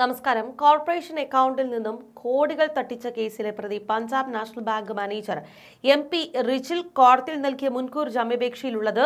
നമസ്കാരം കോർപ്പറേഷൻ അക്കൗണ്ടിൽ നിന്നും കോടികൾ തട്ടിച്ച കേസിലെ പ്രതി Punjab national bank manager M P Rijil കോടതിയിൽ നൽകിയ മുൻകൂർ ജാമ്യപേക്ഷയിലുള്ളത്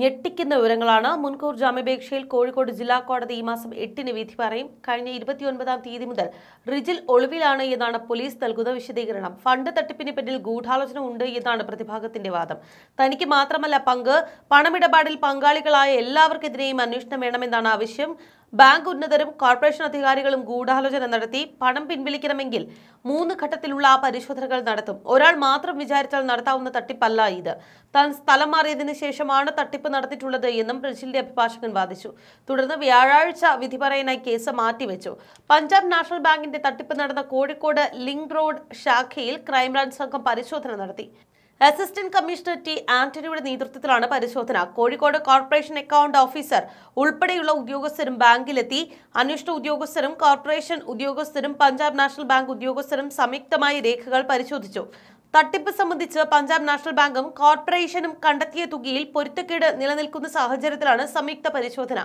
ഞെട്ടിക്കുന്ന വിവരങ്ങളാണ് മുൻകൂർ ജാമ്യപേക്ഷയിൽ കോഴിക്കോട് ജില്ലാ കോടതി ഈ മാസം എട്ടിന് വിധി പറയും കഴിഞ്ഞ ഇരുപത്തിയൊൻപതാം തീയതി മുതൽ റിജിൽ ഒളിവിലാണ് എന്നാണ് പോലീസ് നൽകുന്ന വിശദീകരണം ഫണ്ട് തട്ടിപ്പിന് പിന്നിൽ ഗൂഢാലോചന ഉണ്ട് എന്നാണ് പ്രതിഭാഗത്തിന്റെ വാദം തനിക്ക് മാത്രമല്ല പങ്ക് പണമിടപാടിൽ പങ്കാളികളായ എല്ലാവർക്കെതിരെയും അന്വേഷണം വേണമെന്നാണ് ആവശ്യം ബാങ്ക് ഉന്നതരും കോർപ്പറേഷൻ അധികാരികളും ഗൂഢാലോചന നടത്തി പണം പിൻവലിക്കണമെങ്കിൽ മൂന്ന് ഘട്ടത്തിലുള്ള ആ പരിശോധനകൾ നടത്തും ഒരാൾ മാത്രം വിചാരിച്ചാൽ നടത്താവുന്ന തട്ടിപ്പല്ല ഇത് താൻ സ്ഥലം മാറിയതിനു ശേഷമാണ് തട്ടിപ്പ് നടത്തിയിട്ടുള്ളത് എന്നും പ്രിൻസിലിന്റെ അഭിഭാഷകൻ വാദിച്ചു തുടർന്ന് വ്യാഴാഴ്ച വിധി പറയാനായി കേസ് മാറ്റിവെച്ചു പഞ്ചാബ് നാഷണൽ ബാങ്കിന്റെ തട്ടിപ്പ് നടന്ന കോഴിക്കോട് ലിങ്ക് റോഡ് ശാഖയിൽ ക്രൈംബ്രാഞ്ച് സംഘം പരിശോധന നടത്തി അസിസ്റ്റന്റ് കമ്മീഷണർ ടി ആന്റണിയുടെ നേതൃത്വത്തിലാണ് പരിശോധന കോഴിക്കോട് കോർപ്പറേഷൻ അക്കൗണ്ട് ഓഫീസർ ഉൾപ്പെടെയുള്ള ഉദ്യോഗസ്ഥരും ബാങ്കിലെത്തി അന്വേഷണ ഉദ്യോഗസ്ഥരും കോർപ്പറേഷൻ ഉദ്യോഗസ്ഥരും പഞ്ചാബ് നാഷണൽ ബാങ്ക് ഉദ്യോഗസ്ഥരും സംയുക്തമായി രേഖകൾ പരിശോധിച്ചു തട്ടിപ്പ് സംബന്ധിച്ച് പഞ്ചാബ് നാഷണൽ ബാങ്കും കോർപ്പറേഷനും കണ്ടെത്തിയ തുകയിൽ പൊരുത്തക്കേട് നിലനിൽക്കുന്ന സാഹചര്യത്തിലാണ് സംയുക്ത പരിശോധന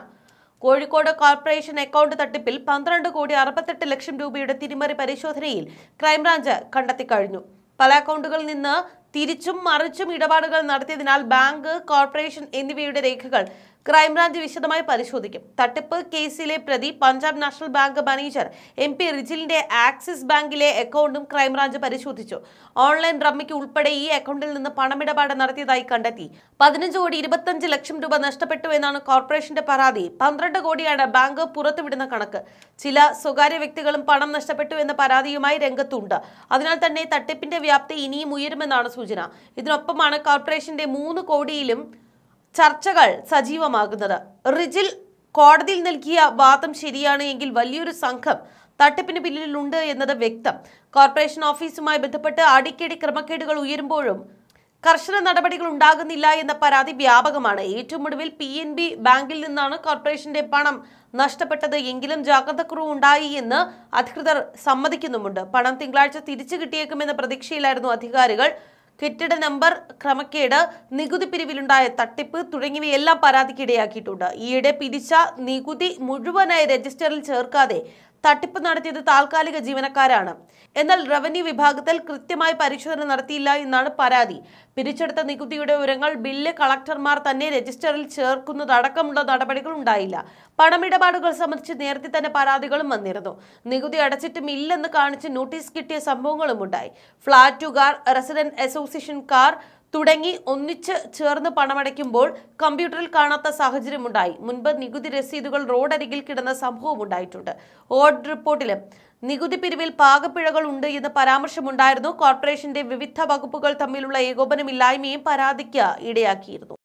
കോഴിക്കോട് കോർപ്പറേഷൻ അക്കൗണ്ട് തട്ടിപ്പിൽ പന്ത്രണ്ട് കോടി അറുപത്തെട്ട് ലക്ഷം രൂപയുടെ തിരിമറി പരിശോധനയിൽ ക്രൈംബ്രാഞ്ച് കണ്ടെത്തിക്കഴിഞ്ഞു പല അക്കൗണ്ടുകളിൽ നിന്ന് തിരിച്ചും മറിച്ചും ഇടപാടുകൾ നടത്തിയതിനാൽ ബാങ്ക് കോർപ്പറേഷൻ എന്നിവയുടെ രേഖകൾ ക്രൈംബ്രാഞ്ച് വിശദമായി പരിശോധിക്കും തട്ടിപ്പ് കേസിലെ പ്രതി Punjab national bank manager M P റിജിലിന്റെ ആക്സിസ് ബാങ്കിലെ അക്കൗണ്ടും ക്രൈംബ്രാഞ്ച് പരിശോധിച്ചു ഓൺലൈൻ റമ്മിക്ക് ഉൾപ്പെടെ ഈ അക്കൗണ്ടിൽ നിന്ന് പണമിടപാട് നടത്തിയതായി കണ്ടെത്തി പതിനഞ്ച് കോടി ഇരുപത്തഞ്ച് ലക്ഷം രൂപ നഷ്ടപ്പെട്ടു എന്നാണ് കോർപ്പറേഷന്റെ പരാതി പന്ത്രണ്ട് കോടിയാണ് ബാങ്ക് പുറത്തുവിടുന്ന കണക്ക് ചില സ്വകാര്യ വ്യക്തികളും പണം നഷ്ടപ്പെട്ടു എന്ന പരാതിയുമായി രംഗത്തുണ്ട് അതിനാൽ തന്നെ തട്ടിപ്പിന്റെ വ്യാപ്തി ഇനിയും ഉയരുമെന്നാണ് സൂചന സൂചന ഇതിനൊപ്പമാണ് കോർപ്പറേഷന്റെ മൂന്ന് കോടിയിലും ചർച്ചകൾ സജീവമാകുന്നത് റിജിൽ കോടതിയിൽ നൽകിയ വാദം ശരിയാണ് എങ്കിൽ വലിയൊരു സംഘം തട്ടിപ്പിന് പിന്നിലുണ്ട് എന്നത് വ്യക്തം കോർപ്പറേഷൻ ഓഫീസുമായി ബന്ധപ്പെട്ട് അടിക്കടി ക്രമക്കേടുകൾ ഉയരുമ്പോഴും കർശന നടപടികൾ ഉണ്ടാകുന്നില്ല എന്ന പരാതി വ്യാപകമാണ് ഏറ്റവും ഒടുവിൽ പി എൻ ബി ബാങ്കിൽ നിന്നാണ് കോർപ്പറേഷന്റെ പണം നഷ്ടപ്പെട്ടത് എങ്കിലും ജാഗ്രതക്കുറവ് ഉണ്ടായി എന്ന് അധികൃതർ സമ്മതിക്കുന്നുമുണ്ട് പണം തിങ്കളാഴ്ച തിരിച്ചു കിട്ടിയേക്കുമെന്ന പ്രതീക്ഷയിലായിരുന്നു അധികാരികൾ കെട്ടിട നമ്പർ ക്രമക്കേട് നികുതി പിരിവിലുണ്ടായ തട്ടിപ്പ് തുടങ്ങിയവയെല്ലാം പരാതിക്കിടയാക്കിയിട്ടുണ്ട് ഈയിടെ പിരിച്ച നികുതി മുഴുവനായി രജിസ്റ്ററിൽ ചേർക്കാതെ തട്ടിപ്പ് നടത്തിയത് താൽക്കാലിക ജീവനക്കാരാണ് എന്നാൽ റവന്യൂ വിഭാഗത്തിൽ കൃത്യമായി പരിശോധന നടത്തിയില്ല എന്നാണ് പരാതി പിരിച്ചെടുത്ത നികുതിയുടെ വിവരങ്ങൾ ബില്ല് കളക്ടർമാർ തന്നെ രജിസ്റ്ററിൽ ചേർക്കുന്നതടക്കമുള്ള നടപടികൾ ഉണ്ടായില്ല പണമിടപാടുകൾ സംബന്ധിച്ച് നേരത്തെ തന്നെ പരാതികളും വന്നിരുന്നു നികുതി അടച്ചിട്ടും ഇല്ലെന്ന് കാണിച്ച് നോട്ടീസ് കിട്ടിയ സംഭവങ്ങളുമുണ്ടായി ഫ്ളാറ്റുകാർ റെസിഡന്റ് അസോസിയേഷൻകാർ തുടങ്ങി ഒന്നിച്ച് ചേർന്ന് പണമടയ്ക്കുമ്പോൾ കമ്പ്യൂട്ടറിൽ കാണാത്ത സാഹചര്യമുണ്ടായി മുൻപ് നികുതി രസീതുകൾ റോഡരികിൽ കിടന്ന സംഭവം ഉണ്ടായിട്ടുണ്ട് ഓഡ് റിപ്പോർട്ടിലും നികുതി പിരിവിൽ പാകപ്പിഴകൾ ഉണ്ട് എന്ന് പരാമർശമുണ്ടായിരുന്നു കോർപ്പറേഷന്റെ വിവിധ വകുപ്പുകൾ തമ്മിലുള്ള ഏകോപനമില്ലായ്മയും പരാതിക്ക് ഇടയാക്കിയിരുന്നു